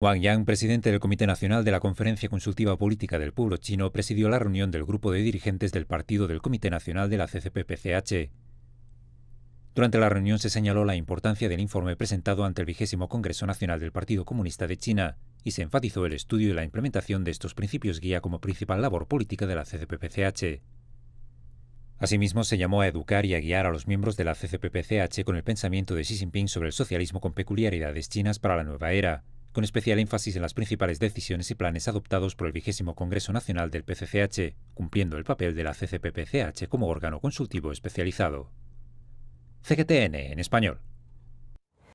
Wang Yang, presidente del Comité Nacional de la Conferencia Consultiva Política del Pueblo Chino, presidió la reunión del grupo de dirigentes del partido del Comité Nacional de la CCPPCH. Durante la reunión se señaló la importancia del informe presentado ante el vigésimo Congreso Nacional del Partido Comunista de China y se enfatizó el estudio y la implementación de estos principios guía como principal labor política de la CCPPCH. Asimismo, se llamó a educar y a guiar a los miembros de la CCPPCH con el pensamiento de Xi Jinping sobre el socialismo con peculiaridades chinas para la nueva era con especial énfasis en las principales decisiones y planes adoptados por el vigésimo Congreso Nacional del PCCH, cumpliendo el papel de la CCPPCH como órgano consultivo especializado. CGTN en español.